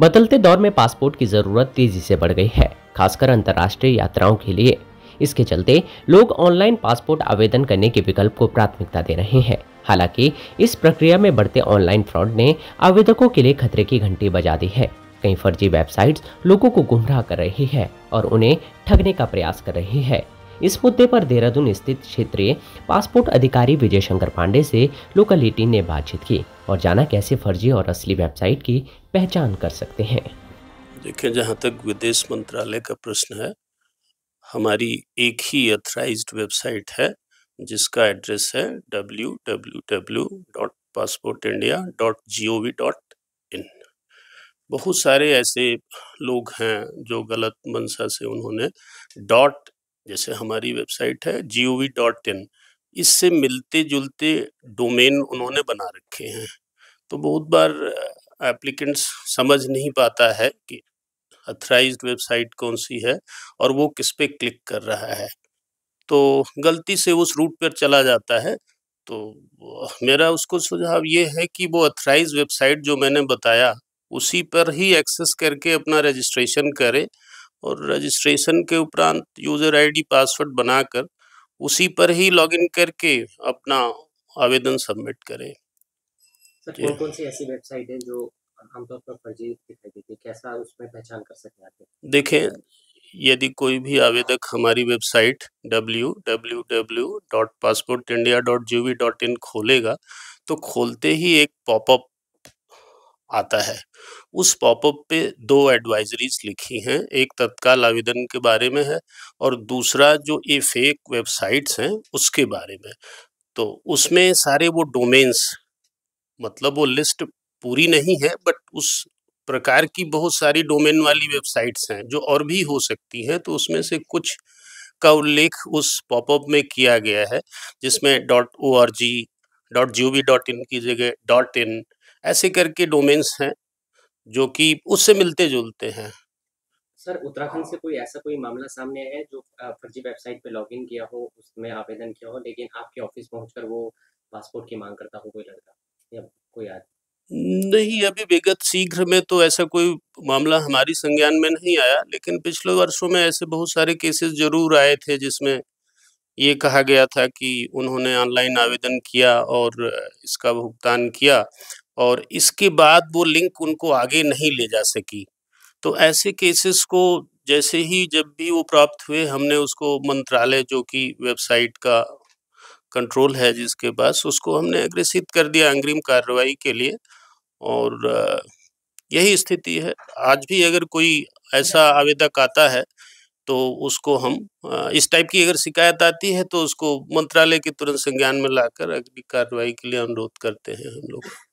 बदलते दौर में पासपोर्ट की ज़रूरत तेज़ी से बढ़ गई है खासकर अंतर्राष्ट्रीय यात्राओं के लिए इसके चलते लोग ऑनलाइन पासपोर्ट आवेदन करने के विकल्प को प्राथमिकता दे रहे हैं हालांकि इस प्रक्रिया में बढ़ते ऑनलाइन फ्रॉड ने आवेदकों के लिए खतरे की घंटी बजा दी है कई फर्जी वेबसाइट्स लोगों को गुमराह कर रही है और उन्हें ठगने का प्रयास कर रही है इस मुद्दे पर देहरादून स्थित क्षेत्रीय पासपोर्ट अधिकारी विजय शंकर पांडे से लोकलिटी ने बातचीत की और जाना कैसे फर्जी और असली वेबसाइट की पहचान कर सकते हैं देखिए जहाँ तक विदेश मंत्रालय का प्रश्न है हमारी एक ही अथराइज वेबसाइट है जिसका एड्रेस है www.passportindia.gov.in बहुत सारे ऐसे लोग हैं जो गलत मंशा से उन्होंने डॉट जैसे हमारी वेबसाइट है जी ओ वी डॉट इन इससे मिलते जुलते डोमेन उन्होंने बना रखे हैं तो बहुत बार एप्लीकेंट्स समझ नहीं पाता है कि अथराइज वेबसाइट कौन सी है और वो किस पे क्लिक कर रहा है तो गलती से उस रूट पर चला जाता है तो मेरा उसको सुझाव ये है कि वो अथराइज वेबसाइट जो मैंने बताया उसी पर ही एक्सेस करके अपना रजिस्ट्रेशन करे और रजिस्ट्रेशन के उपरांत यूज़र आईडी पासवर्ड बनाकर उसी पर ही लॉगिन करके अपना आवेदन सबमिट करें कौन कौन सी ऐसी वेबसाइट है जो आमतौर तो पर फर्जी दिखाई देती है कैसा उसमें पहचान कर सकते हैं देखें यदि कोई भी आवेदक हमारी वेबसाइट www.passportindia.gov.in खोलेगा तो खोलते ही एक पॉपअप आता है उस पॉपअप पे दो एडवाइजरीज लिखी हैं एक तत्काल आवेदन के बारे में है और दूसरा जो ये फेक वेबसाइट्स हैं उसके बारे में तो उसमें सारे वो डोमेन्स मतलब वो लिस्ट पूरी नहीं है बट उस प्रकार की बहुत सारी डोमेन वाली वेबसाइट्स हैं जो और भी हो सकती हैं तो उसमें से कुछ का उल्लेख उस पॉपअप में किया गया है जिसमें dot O R G dot G O V dot in की जगह डॉट इन ऐसे करके डोमेन्स हैं जो कि उससे मिलते जुलते हैं सर उत्तराखंड से कोई ऐसा कोई मामला सामने आया है जो फर्जी वेबसाइट पे लॉगिन किया हो उसमें आवेदन किया हो लेकिन आपके ऑफिस पहुंचकर वो पासपोर्ट की मांग करता हो कोई लड़का या कोई आदमी नहीं अभी विगत शीघ्र में तो ऐसा कोई मामला हमारी संज्ञान में नहीं आया लेकिन पिछले वर्षों में ऐसे बहुत सारे केसेस जरूर आए थे जिसमें ये कहा गया था कि उन्होंने ऑनलाइन आवेदन किया और इसका भुगतान किया और इसके बाद वो लिंक उनको आगे नहीं ले जा सकी तो ऐसे केसेस को जैसे ही जब भी वो प्राप्त हुए हमने उसको मंत्रालय जो कि वेबसाइट का कंट्रोल है जिसके पास उसको हमने अग्रसित कर दिया अंग्रिम कार्रवाई के लिए और यही स्थिति है आज भी अगर कोई ऐसा आवेदक आता है तो उसको हम इस टाइप की अगर शिकायत आती है तो उसको मंत्रालय के तुरंत संज्ञान में लाकर अगली कार्रवाई के लिए अनुरोध करते हैं हम लोग